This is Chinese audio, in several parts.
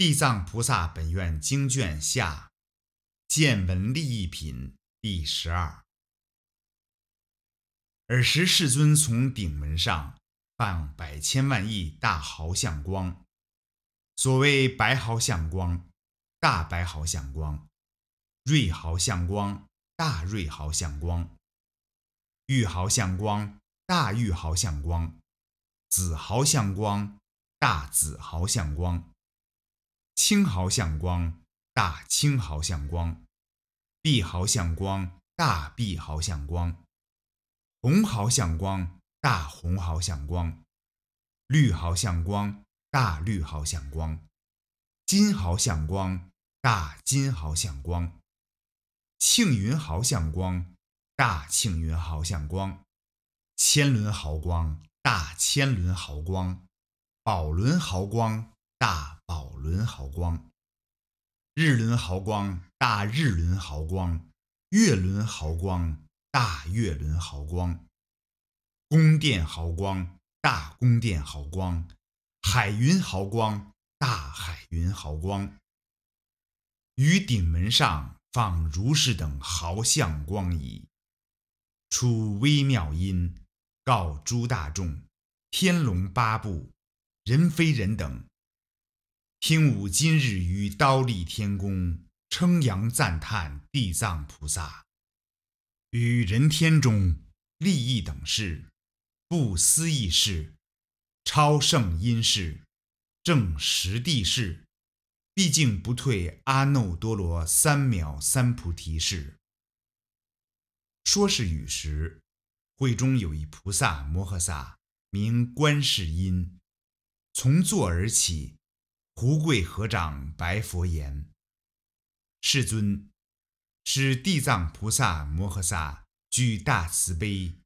地藏菩萨本愿经卷下，见闻利益品第十二。尔时世尊从顶门上放百千万亿大毫相光。所谓白毫相光，大白毫相光；瑞毫相光，大瑞毫相光；玉毫相光，大玉毫相光；紫毫相光，大紫毫相光。青毫相光，大青毫相光；碧毫相光，大碧毫相光；红毫相光，大红毫相光；绿毫相光，大绿毫相光；金毫相光，大金毫相光；庆云毫相光，大庆云毫相光；千轮毫光，大千轮毫光；宝轮毫光，大。轮毫光，日轮毫光，大日轮毫光，月轮毫光，大月轮毫光，宫殿毫光，大宫殿毫光，海云毫光，大海云毫光。于顶门上放如是等豪相光矣。出微妙音，告诸大众：天龙八部，人非人等。听吾今日于刀立天宫称扬赞叹地藏菩萨，与人天中利益等事，不思议事，超圣因事，正实地事，毕竟不退阿耨多罗三藐三菩提事。说是语时，会中有一菩萨摩诃萨，名观世音，从坐而起。胡贵合掌，白佛言：“世尊，是地藏菩萨摩诃萨具大慈悲，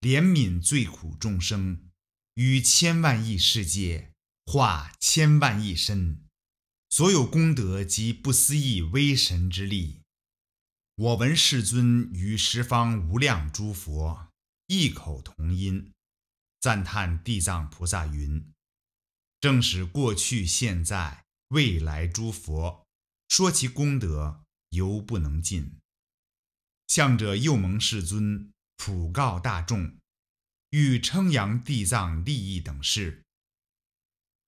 怜悯罪苦众生，于千万亿世界化千万亿身，所有功德及不思议威神之力。我闻世尊与十方无量诸佛，异口同音，赞叹地藏菩萨云。”正是过去、现在、未来诸佛说其功德犹不能尽，向者又蒙世尊普告大众，欲称扬地藏利益等事，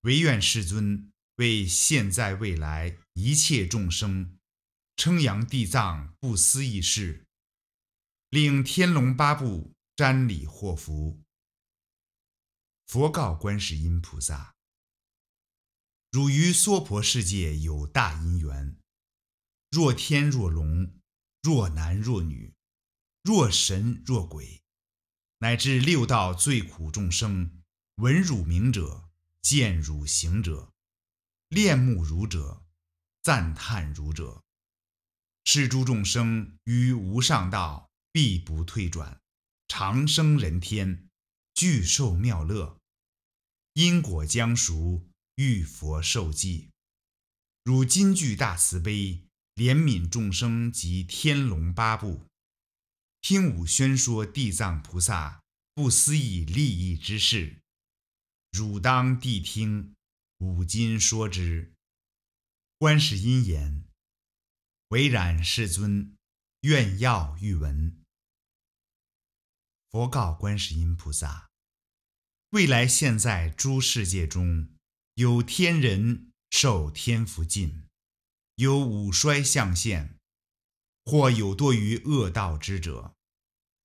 唯愿世尊为现在未来一切众生称扬地藏不思议事，令天龙八部沾礼获福。佛告观世音菩萨。汝于娑婆世界有大因缘，若天若龙，若男若女，若神若鬼，乃至六道最苦众生，闻汝名者，见汝行者，恋慕汝者，赞叹汝者，是诸众生于无上道必不退转，常生人天，具受妙乐，因果将熟。遇佛受记，汝今具大慈悲，怜悯众生及天龙八部，听吾宣说地藏菩萨不思议利益之事。汝当谛听，吾今说之。观世音言：“唯然，世尊，愿要欲闻。”佛告观世音菩萨：“未来现在诸世界中，”有天人受天福尽，有五衰相现，或有多于恶道之者。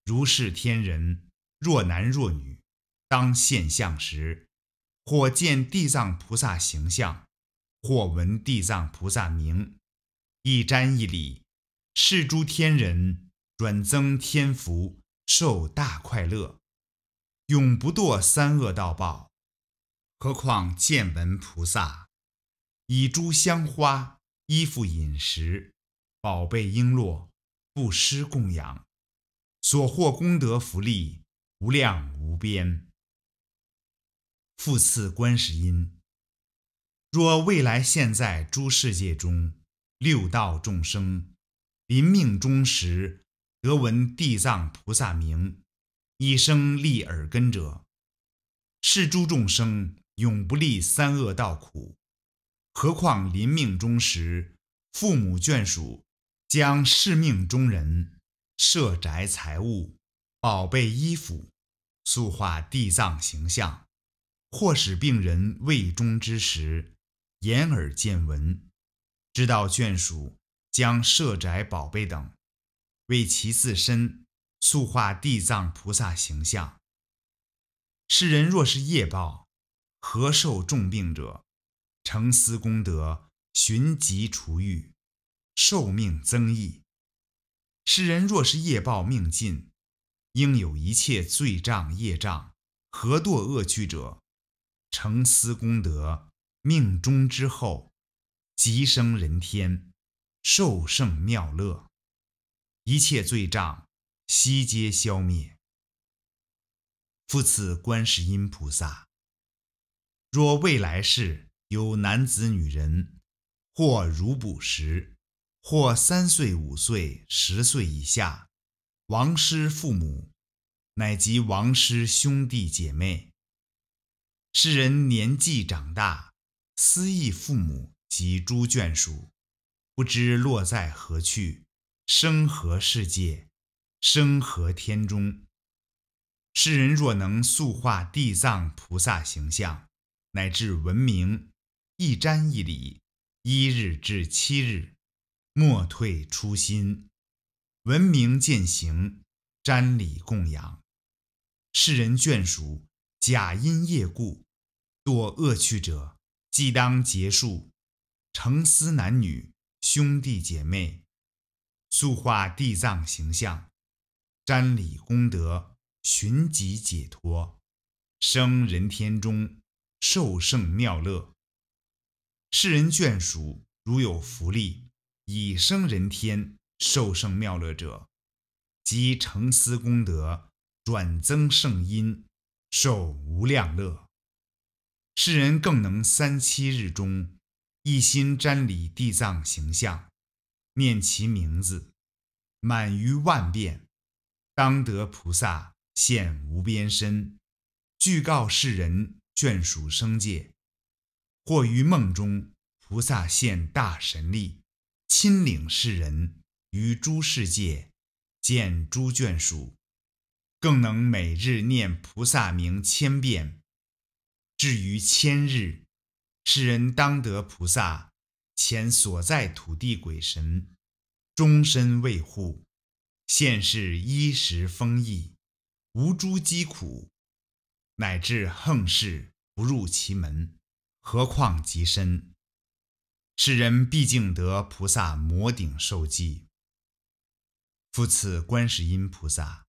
如是天人，若男若女，当现相时，或见地藏菩萨形象，或闻地藏菩萨名，一瞻一礼，是诸天人转增天福，受大快乐，永不堕三恶道报。何况见闻菩萨，以诸香花、衣服、饮食、宝贝璎珞，布施供养，所获功德福利无量无边。复次，观世音，若未来现在诸世界中六道众生临命终时，得闻地藏菩萨名，一声利耳根者，是诸众生。永不历三恶道苦，何况临命终时，父母眷属将侍命中人设宅财物、宝贝衣服，塑化地藏形象，或使病人未终之时，眼耳见闻，知道眷属将设宅宝贝等，为其自身塑化地藏菩萨形象。世人若是业报。何受重病者，承思功德，寻疾除愈，寿命增益。世人若是业报命尽，应有一切罪障业障，何堕恶趣者？承思功德，命中之后，即生人天，受胜妙乐，一切罪障悉皆消灭。复此观世音菩萨。若未来世有男子、女人，或如哺时，或三岁、五岁、十岁以下，亡师父母，乃及亡师兄弟姐妹，世人年纪长大，思忆父母及诸眷属，不知落在何去，生何世界，生何天中。世人若能塑化地藏菩萨形象，乃至文明，一瞻一礼，一日至七日，莫退初心，文明践行，瞻礼供养。世人眷属，假因业故，堕恶趣者，即当结束。成思男女兄弟姐妹，塑化地藏形象，瞻礼功德，寻即解脱，生人天中。受圣妙乐，世人眷属如有福利，以生人天受圣妙乐者，即成思功德转增圣因，受无量乐。世人更能三七日中一心瞻礼地藏形象，念其名字，满于万变，当得菩萨现无边身，具告世人。眷属生界，或于梦中，菩萨现大神力，亲领世人于诸世界见诸眷属，更能每日念菩萨名千遍，至于千日，世人当得菩萨前所在土地鬼神终身卫护，现世衣食丰溢，无诸饥苦。乃至横世不入其门，何况极深？世人毕竟得菩萨摩顶受记。复次，观世音菩萨，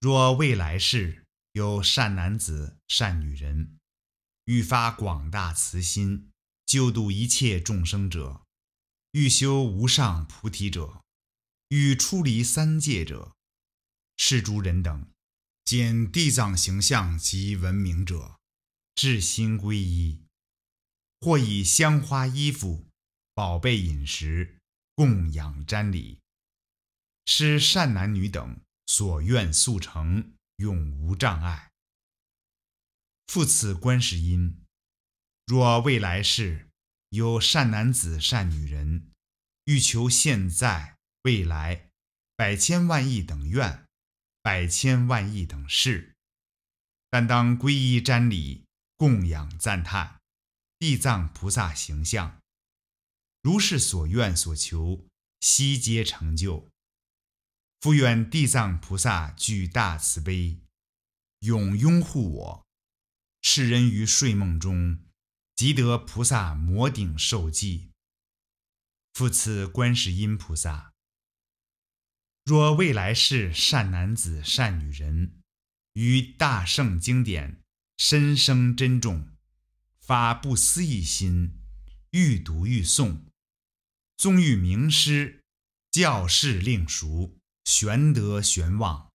若未来世有善男子、善女人，欲发广大慈心，救度一切众生者，欲修无上菩提者，欲出离三界者，是诸人等。见地藏形象及文明者，至心皈依，或以香花衣服、宝贝饮食供养瞻礼，使善男女等所愿速成，永无障碍。复此观世音，若未来世有善男子善女人，欲求现在未来百千万亿等愿，百千万亿等事，但当皈依瞻礼供养赞叹地藏菩萨形象，如是所愿所求悉皆成就。复愿地藏菩萨具大慈悲，永拥护我，世人于睡梦中即得菩萨摩顶受记。复赐观世音菩萨。若未来世善男子、善女人，于大圣经典深生珍重，发不思议心，欲读欲诵，纵遇名师教士令熟玄德玄望，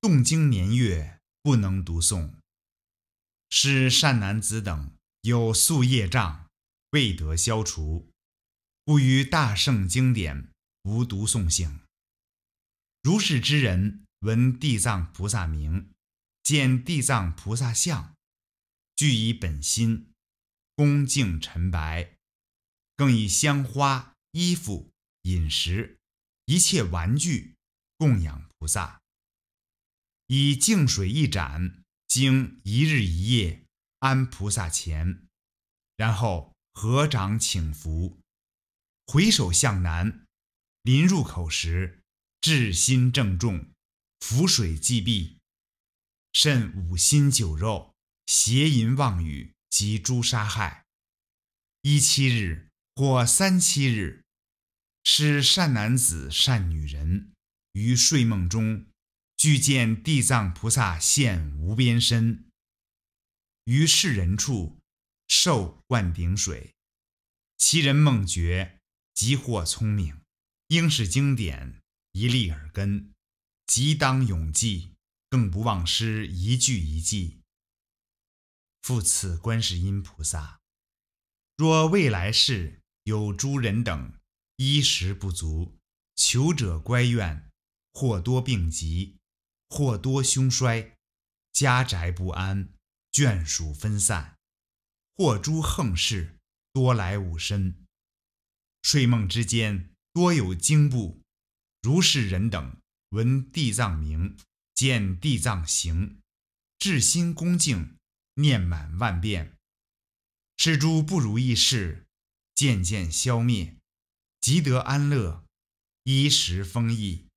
诵经年月不能读诵，使善男子等有宿业障未得消除，故于大圣经典无读诵性。如是之人，闻地藏菩萨名，见地藏菩萨相，具以本心恭敬陈白，更以香花衣服饮食一切玩具供养菩萨，以净水一盏，经一日一夜，安菩萨前，然后合掌请福，回首向南，临入口时。治心正重，浮水即毙；慎五辛、酒肉、邪淫、妄语及诸杀害。一七日或三七日，是善男子、善女人于睡梦中，具见地藏菩萨现无边身，于世人处受灌顶水，其人梦觉即获聪明，应是经典。一立耳根，即当永记，更不忘失一句一记。复次，观世音菩萨，若未来世有诸人等，衣食不足，求者乖愿；或多病疾，或多凶衰，家宅不安，眷属分散，或诸横事多来吾身，睡梦之间多有惊怖。如是人等闻地藏名，见地藏形，至心恭敬，念满万遍，是诸不如意事，渐渐消灭，即得安乐，衣食丰溢，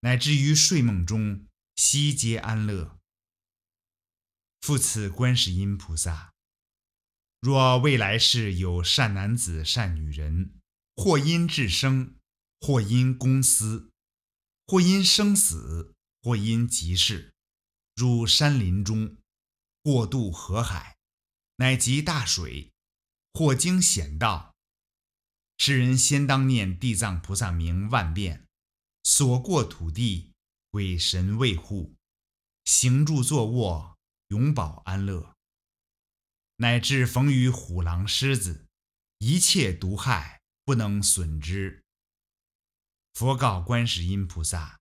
乃至于睡梦中悉皆安乐。复此观世音菩萨，若未来世有善男子、善女人，或因智生，或因公私，或因生死，或因急事，入山林中，过渡河海，乃及大水，或经险道，世人先当念地藏菩萨名万遍，所过土地鬼神卫护，行住坐卧永保安乐，乃至逢于虎狼狮子，一切毒害不能损之。佛告观世音菩萨：“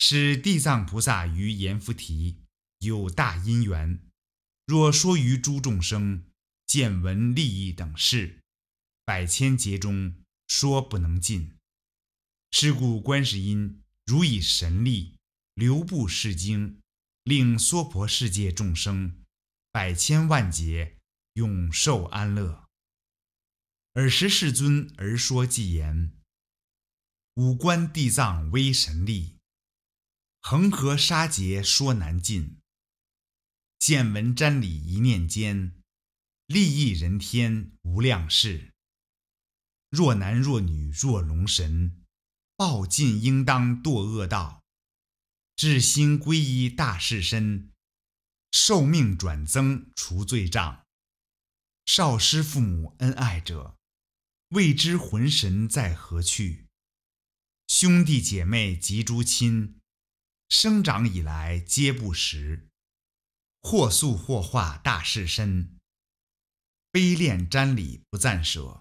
是地藏菩萨于阎浮提有大因缘，若说于诸众生见闻利益等事，百千劫中说不能尽。是故观世音，如以神力留布世经，令娑婆世界众生百千万劫永受安乐。尔时世尊而说偈言。”五官地藏威神力，恒河沙劫说难尽。见闻瞻礼一念间，利益人天无量事。若男若女若龙神，报尽应当堕恶道。至心皈依大士身，受命转增除罪障。少师父母恩爱者，未知魂神在何去？兄弟姐妹及诸亲，生长以来皆不识，或宿或化大士身。悲恋瞻礼不暂舍，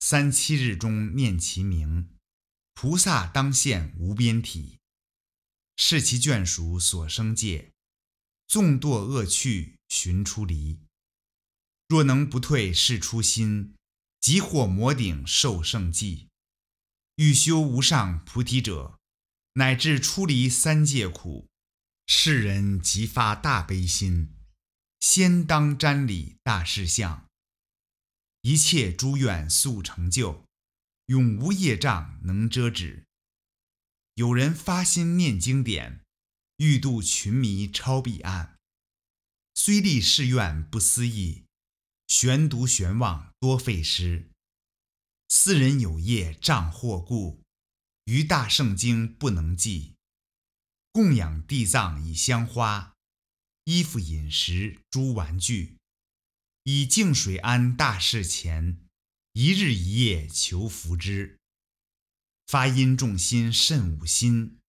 三七日中念其名，菩萨当现无边体。视其眷属所生界，纵堕恶趣寻出离。若能不退是初心，即获魔顶受圣记。欲修无上菩提者，乃至出离三界苦，世人即发大悲心，先当瞻礼大势相，一切诸愿速成就，永无业障能遮止。有人发心念经典，欲度群迷超彼岸，虽立誓愿不思议，悬读悬望多费时。斯人有业障或故，于大圣经不能记。供养地藏以香花、衣服、饮食、诸玩具，以净水安大事前，一日一夜求福之。发音重心慎吾心，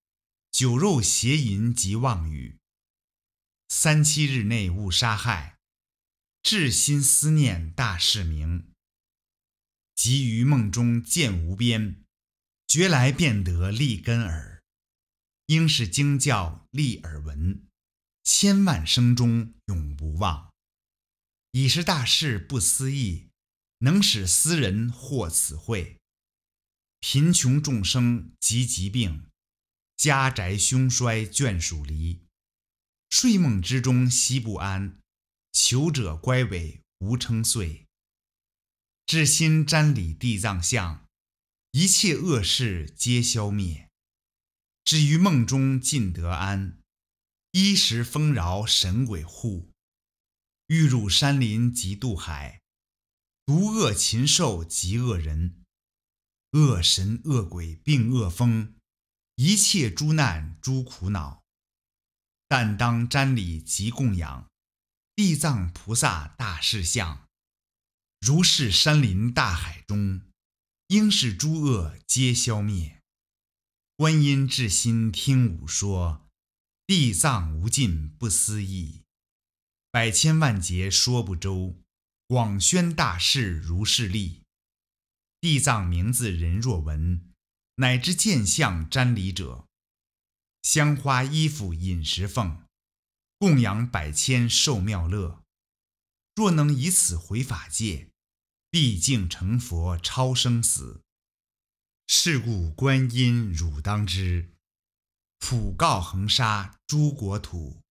酒肉邪淫及妄语，三七日内勿杀害。至心思念大事明。即于梦中见无边，觉来便得立根耳。应是经教立耳闻，千万声中永不忘。已是大事不思议，能使斯人获此慧。贫穷众生及疾病，家宅凶衰眷属离。睡梦之中息不安，求者乖违无称遂。至心瞻礼地藏像，一切恶事皆消灭。至于梦中尽得安，衣食丰饶神鬼护。欲入山林即渡海，毒恶禽兽即恶人，恶神恶鬼并恶风，一切诸难诸苦恼，但当瞻礼及供养，地藏菩萨大士像。如是山林大海中，应是诸恶皆消灭。观音至心听吾说，地藏无尽不思议，百千万劫说不周，广宣大势如是力。地藏名字人若闻，乃至见相瞻礼者，香花衣服饮食奉，供养百千受妙乐。若能以此回法界。毕竟成佛超生死，是故观音汝当知，普告恒沙诸国土。